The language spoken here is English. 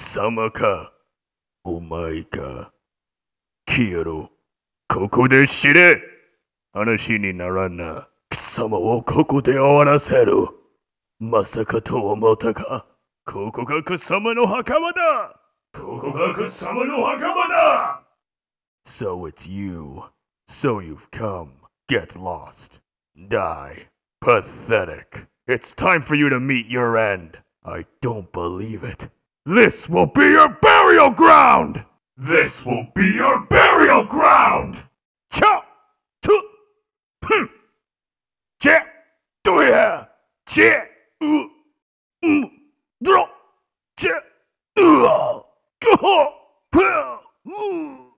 様か。お前か。消えろ。ここで死ね話にならな。貴様をここで終わらせる。まさかと思ったか。ここが貴様の墓場だここが貴様の墓場だ So it's you. So you've come. Get lost. Die. Pathetic. It's time for you to meet your end. I don't believe it. This will be your burial ground! This will be your burial ground! Cha! Tu! Hm! Che! Do ya! Che! U! M! Dro! Che! U! Go! Pill!